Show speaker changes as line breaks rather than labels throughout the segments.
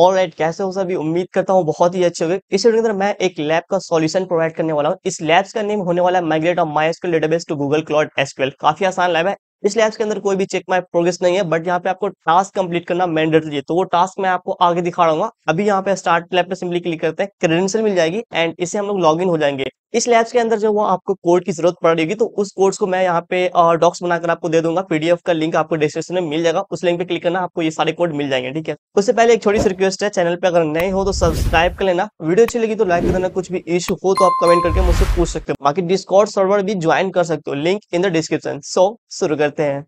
all right कैसे हो सभी उम्मीद करता हूँ बहुत ही अच्छे होंगे इस वीडियो के अंदर मैं एक लैब का सॉल्यूशन प्रोवाइड करने वाला हूँ इस लैब्स का नेम होने वाला है migrate of my database to Google Cloud SQL काफी आसान लैब है इसलिए लैब्स के अंदर कोई भी चेक माई प्रोग्रेस नहीं है बट यहाँ पे आपको टास्क कंप्लीट करना मैंडेटरी है तो वो टास्क मैं आपको आगे दिखा रहा अभी यहाँ पे स्टार्ट लैब पे सिंपली क्लिक करते हैं क्रेडेंशियल मिल जाएगी एंड इसे हम लोग लॉग हो जाएंगे इस लैब्स के अंदर जो वो आपको कोड की जरूरत पड़ेगी तो उस कोड्स को मैं यहाँ पे डॉक्स बनाकर आपको दे दूंगा पीडीएफ का लिंक आपको डिस्क्रिप्शन में मिल जाएगा उस लिंक पे क्लिक करना आपको ये सारे कोड मिल जाएंगे ठीक है उससे पहले एक छोटी सी रिक्वेस्ट है चैनल पे अगर नए हो तो सब्सक्राइब कर लेना वीडियो अच्छी लगी तो लाइक कर देना कुछ भी इशू हो तो आप कमेंट करके मुझसे पूछ सकते हो बाकी डिस्कॉर्ड सर्वर भी ज्वाइन कर सकते हो link in the description so शुरू कर करते हैं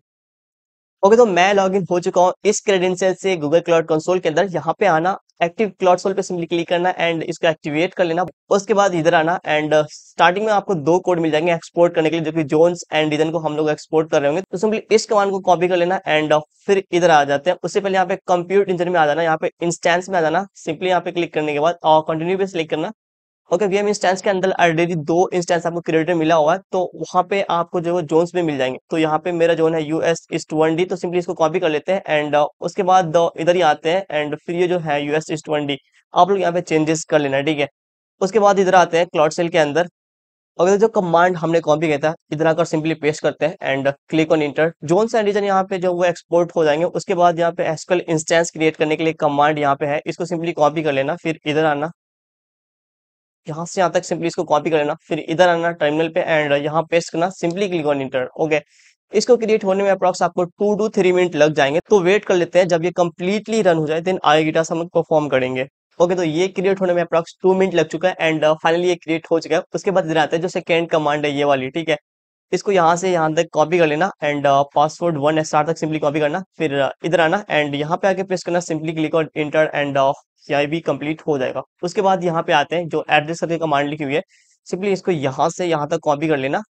ओके तो मैं लॉग हो चुका हूँ इस क्रेडेंशियल से गूगल क्लाउड कंसोल के अंदर यहाँ पे आना एक्टिव क्लाउड सोल पे सिंपली क्लिक करना एंड इसको एक्टिवेट कर लेना उसके बाद इधर आना एंड स्टार्टिंग में आपको दो कोड मिल जाएंगे एक्सपोर्ट करने के लिए जो कि जोन्स एंड डिजन को हम लोग एक्सपोर्ट कर रहे होंगे तो सिंपली इस कमान को कॉपी कर लेना एंड फिर इधर आ जाते हैं उससे पहले यहाँ पे कंप्यूट इंजन में आ जाना यहाँ पे इंस्टेंस में आ जाना सिंपली यहाँ पे क्लिक करने के बाद और कंटिन्यू पे सिलेक्ट करना ओके वीएम इंस्टेंस के अंदर ऑलरेडी दो इंस्टेंस आपको क्रिएटर मिला हुआ है तो वहाँ पे आपको जो है जोन्स में मिल जाएंगे तो यहाँ पे मेरा जोन है यूएस टू वन डी तो सिंपली इसको कॉपी कर लेते हैं एंड uh, उसके बाद uh, इधर ही आते हैं एंड फिर ये जो है यूएस टू वन डी आप लोग यहाँ पे चेंजेस कर लेना ठीक है उसके बाद इधर आते हैं क्लॉड सेल के अंदर अगर जो कमांड हमने कॉपी किया था इधर आकर सिंपली पेस्ट करते हैं and click on enter zone and region यहाँ पे जो वो एक्सपोर्ट हो जाएंगे उसके बाद यहाँ पे एसकल इंस्टेंस क्रिएट करने के लिए कमांड यहाँ पे है इसको सिंपली कॉपी कर लेना फिर इधर आना यहाँ से यहाँ तक सिंपली इसको कॉपी कर लेना फिर इधर आना टर्मिनल पे एंड यहाँ पेस्ट करना simply click on enter okay इसको क्रिएट होने में अप्रॉक्स आपको टू टू थ्री मिनट लग जाएंगे तो वेट कर लेते हैं जब ये कम्प्लीटली रन हो जाए देन आई हम परफॉर्म करेंगे ओके okay, तो ये क्रिएट होने में अप्रॉक्स टू मिनट लग चुका है एंड फाइनली uh, ये क्रिएट हो चुका है तो उसके बाद इधर आता है जो सेकेंड कमांड है ये वाली ठीक है इसको यहाँ से यहाँ तक कॉपी कर लेना एंड पासवर्ड वन एस तक सिंपली कॉपी करना फिर uh, इधर आना एंड यहाँ पे आके प्रेस करना सिंपली क्लिक और इंटर एंड सीआई भी कंप्लीट हो जाएगा उसके बाद यहाँ पे आते हैं जो एड्रेस करके कमांड लिखी हुई है सिंपली इसको यहाँ से यहाँ तक कॉपी कर लेना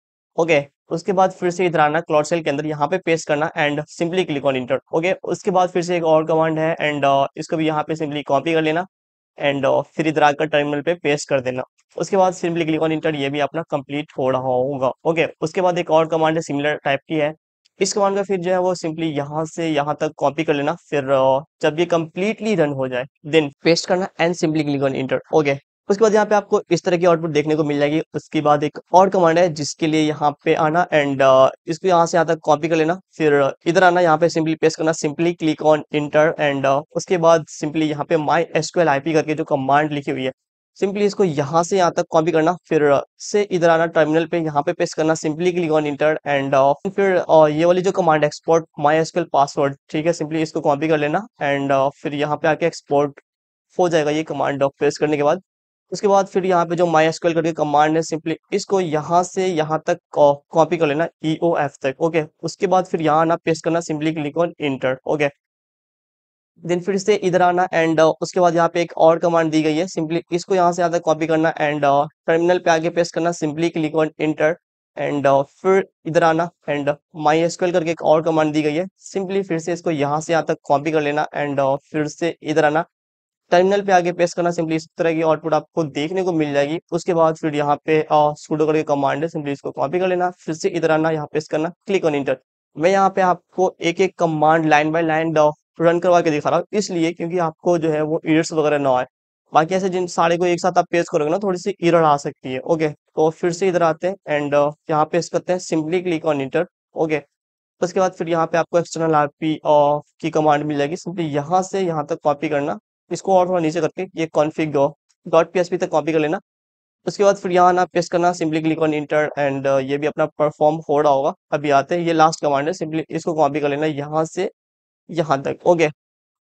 ओके उसके बाद फिर से इधर आना क्लॉड सेल के अंदर यहाँ पे पेस्ट करना and simply click on enter okay उसके बाद फिर से एक और कमांड है एंड uh, इसको भी यहाँ पे सिंपली कॉपी कर लेना एंड uh, फिर इधर आकर टर्मिनल पे पेस्ट कर देना उसके बाद सिंपली क्लिक ऑन इंटर ये भी अपना कंप्लीट हो रहा होगा ओके उसके बाद एक और कमांड है सिमिलर टाइप की है इस कमांड का फिर जो है वो सिंपली यहाँ से यहाँ तक कॉपी कर लेना फिर जब ये कम्प्लीटली रन हो जाए देन पेस्ट करना and simply click on enter okay उसके बाद यहाँ पे आपको इस तरह की आउटपुट देखने को मिल जाएगी उसके बाद एक और कमांड है जिसके लिए यहाँ पे आना एंड इसको यहाँ से यहाँ तक कॉपी कर लेना फिर इधर आना यहाँ पे सिंपली पेस्ट करना simply click on enter and उसके बाद सिंपली यहाँ पे माई एसक्यूएल आईपी करके जो कमांड लिखी हुई है सिंपली इसको यहाँ से यहाँ तक कॉपी करना फिर से इधर आना टर्मिनल पे यहाँ पे पेस्ट करना simply click on enter and फिर ये वाली जो command export MySQL password ठीक है सिंपली इसको कॉपी कर लेना एंड uh, फिर यहाँ पे आके एक्सपोर्ट हो जाएगा ये कमांड पेस्ट uh, करने के बाद उसके बाद फिर यहाँ पे जो माई एसक्यूएल करके कमांड है सिंपली इसको यहाँ से यहाँ तक कॉपी uh, कर लेना ई ओ एफ तक ओके उसके बाद फिर यहाँ आना पेस्ट करना simply click on enter okay then फिर से इधर आना एंड uh, उसके बाद यहाँ पे एक और कमांड दी गई है सिंपली इसको यहाँ से यहाँ तक कॉपी करना एंड टर्मिनल uh, पे आगे पेस्ट करना simply click on enter and फिर इधर आना एंड माई एस करके एक और कमांड दी गई है सिंपली फिर से इसको यहाँ से यहाँ तक कॉपी कर लेना एंड uh, फिर से इधर आना टर्मिनल पे आगे पेस्ट करना सिंपली इस तरह की आउटपुट आपको देखने को मिल जाएगी उसके बाद फिर यहाँ पे स्कूडो करके कमांड है सिंपली इसको कॉपी कर लेना फिर से इधर आना यहाँ पेस्ट करना क्लिक ऑन इंटर मैं यहाँ पे आपको एक एक command line by line run करवा के दिखा रहा हूँ इसलिए क्योंकि आपको जो है वो ईयर्स वगैरह ना आए बाकी ऐसे जिन सारे को एक साथ आप पेस्ट करोगे ना थोड़ी सी इरर आ सकती है ओके तो फिर से इधर आते हैं एंड uh, यहाँ पे करते हैं simply click on enter okay उसके बाद फिर यहाँ पे आपको एक्सटर्नल आरपी uh, की कमांड मिल जाएगी सिंपली यहाँ से यहाँ तक कॉपी करना इसको और थोड़ा नीचे करके ये कॉन्फिक डॉट पी तक कॉपी कर लेना उसके बाद फिर यहाँ ना पेस्ट करना simply click on enter and ये भी अपना परफॉर्म हो रहा होगा अभी आते हैं ये लास्ट कमांड है सिंपली इसको कॉपी कर लेना यहाँ से यहाँ तक ओके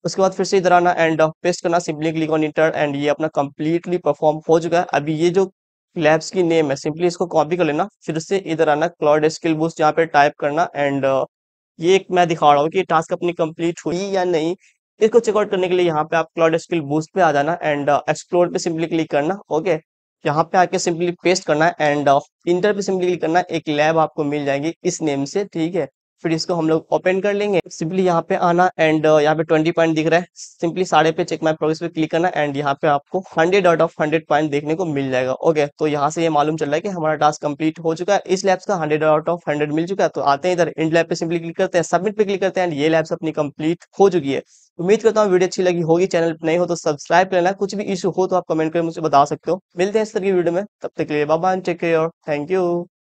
उसके बाद फिर से इधर आना एंड पेस्ट uh, करना simply click on enter and ये अपना कंप्लीटली परफॉर्म हो चुका है अभी ये जो लैब्स की नेम है सिंपली इसको कॉपी कर लेना फिर से इधर आना क्लाउड स्किल बूस्ट यहाँ पे टाइप करना एंड uh, ये एक मैं दिखा रहा हूँ कि टास्क अपनी कंप्लीट हुई या नहीं इसको चेकआउट करने के लिए यहाँ पे आप क्लाउड स्किल बूस्ट पे आ जाना एंड एक्सप्लोर uh, पे सिंपली क्लिक करना ओके यहाँ पे आके सिंपली पेस्ट करना है एंड इंटर पे सिंपली क्लिक करना एक लैब आपको मिल जाएगी इस नेम से ठीक है फिर इसको हम लोग ओपन कर लेंगे सिंपली यहाँ पे आना एंड uh, यहाँ पे ट्वेंटी पॉइंट दिख रहा है सिंपली साढ़े पे चेक माई प्रोग्रेस पे क्लिक करना एंड यहाँ पे आपको hundred out of hundred point देखने को मिल जाएगा ओके तो यहाँ से ये यह मालूम चल रहा है कि हमारा टास्क कंप्लीट हो चुका है इस लैब्स का हंड्रेड आउट ऑफ हंड्रेड मिल चुका है तो आते हैं इधर इंड लैब पे सिंपली क्लिक करते हैं सबमिट पे क्लिक करते हैं एंड ये लैब्स अपनी कम्प्लीट हो चुकी है उम्मीद करता हूँ वीडियो अच्छी लगी होगी चैनल पर नहीं हो तो सब्सक्राइब कर लेना कुछ भी इशू हो तो आप कमेंट कर मुझे बता सकते हो मिलते हैं इस तरह की वीडियो में तब तक के लिए बाबा चेक और थैंक यू